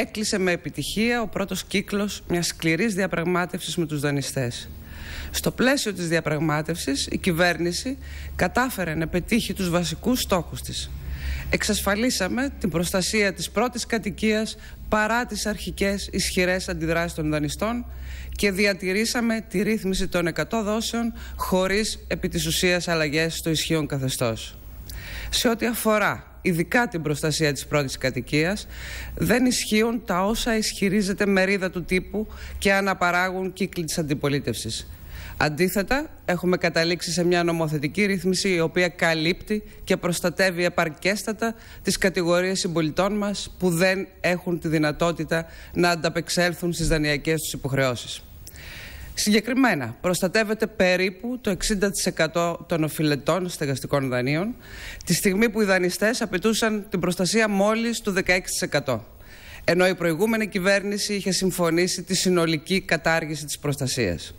έκλεισε με επιτυχία ο πρώτος κύκλος μιας σκληρής διαπραγμάτευσης με τους δανειστές. Στο πλαίσιο της διαπραγμάτευσης, η κυβέρνηση κατάφερε να πετύχει τους βασικούς στόχους της. Εξασφαλίσαμε την προστασία της πρώτης κατοικίας παρά τις αρχικές ισχυρές αντιδράσεις των δανειστών και διατηρήσαμε τη ρύθμιση των 100 δόσεων χωρίς επί της ουσίας αλλαγές στο ισχύον καθεστώς. Σε ό,τι αφορά ειδικά την προστασία της πρώτης κατοικίας, δεν ισχύουν τα όσα ισχυρίζεται μερίδα του τύπου και αναπαράγουν κύκλοι της αντιπολίτευσης. Αντίθετα, έχουμε καταλήξει σε μια νομοθετική ρύθμιση η οποία καλύπτει και προστατεύει επαρκέστατα τις κατηγορίες συμπολιτών μας που δεν έχουν τη δυνατότητα να ανταπεξέλθουν στις δανειακές τους υποχρεώσεις. Συγκεκριμένα, προστατεύεται περίπου το 60% των οφειλετών στεγαστικών δανείων, τη στιγμή που οι δανειστές απαιτούσαν την προστασία μόλις του 16%. Ενώ η προηγούμενη κυβέρνηση είχε συμφωνήσει τη συνολική κατάργηση της προστασίας.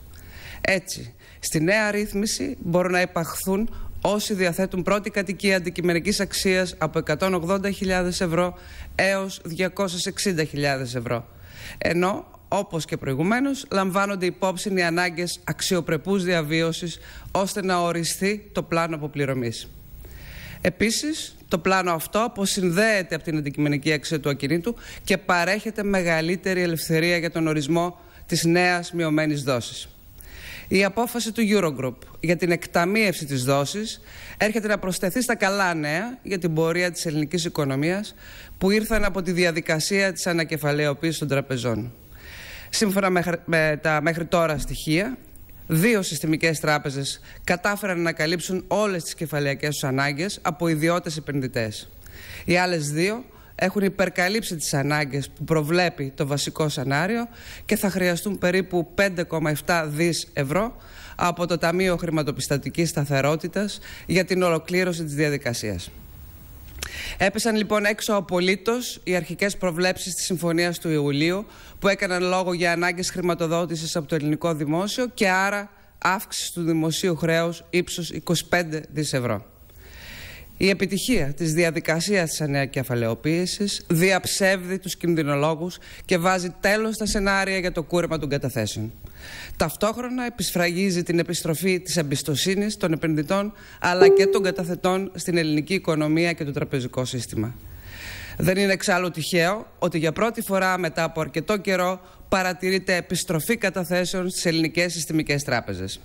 Έτσι, στη νέα ρύθμιση μπορούν να υπαχθούν όσοι διαθέτουν πρώτη κατοικία αντικειμενικής αξίας από 180.000 ευρώ έως 260.000 ευρώ. Ενώ Όπως και προηγουμένως, λαμβάνονται υπόψη οι ανάγκες αξιοπρεπούς διαβίωσης ώστε να οριστεί το πλάνο αποπληρωμής. Επίσης, το πλάνο αυτό αποσυνδέεται από την αντικειμενική αξία του ακινήτου και παρέχεται μεγαλύτερη ελευθερία για τον ορισμό της νέας μειωμένης δόσης. Η απόφαση του Eurogroup για την εκταμείευση της δόσης έρχεται να προσθεθεί στα καλά νέα για την πορεία της ελληνικής οικονομίας που ήρθαν από τη διαδικασία της ανακεφαλαιοποίησης των τραπεζών. Σύμφωνα με τα μέχρι τώρα στοιχεία, δύο συστημικές τράπεζες κατάφεραν να καλύψουν όλες τις κεφαλαιακές τους ανάγκες από ιδιώτες επενδυτές. Οι άλλες δύο έχουν υπερκαλύψει τις ανάγκες που προβλέπει το βασικό σενάριο και θα χρειαστούν περίπου 5,7 δις ευρώ από το Ταμείο Χρηματοπιστωτικής Σταθερότητας για την ολοκλήρωση της διαδικασίας. Έπεσαν λοιπόν έξω απολύτως οι αρχικές προβλέψεις της Συμφωνίας του Ιουλίου, που έκαναν λόγο για ανάγκες χρηματοδότησης από το ελληνικό δημόσιο και άρα αύξηση του δημοσίου χρέους ύψους 25 δισευρώ. Η επιτυχία της διαδικασίας της ανεκεφαλαιοποίηση διαψεύδει τους κινδυνολόγους και βάζει τέλος στα σενάρια για το κούρεμα των καταθέσεων. Ταυτόχρονα επισφραγίζει την επιστροφή της εμπιστοσύνης των επενδυτών αλλά και των καταθετών στην ελληνική οικονομία και το τραπεζικό σύστημα. Δεν είναι εξάλλου τυχαίο ότι για πρώτη φορά μετά από αρκετό καιρό παρατηρείται επιστροφή καταθέσεων στις ελληνικές συστημικές τράπεζες.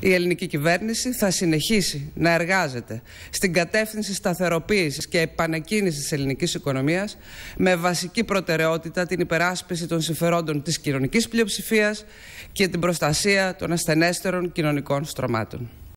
Η ελληνική κυβέρνηση θα συνεχίσει να εργάζεται στην κατεύθυνση σταθεροποίησης και επανακίνησης της ελληνικής οικονομίας με βασική προτεραιότητα την υπεράσπιση των συμφερόντων της κοινωνικής πλειοψηφίας και την προστασία των ασθενέστερων κοινωνικών στρωμάτων.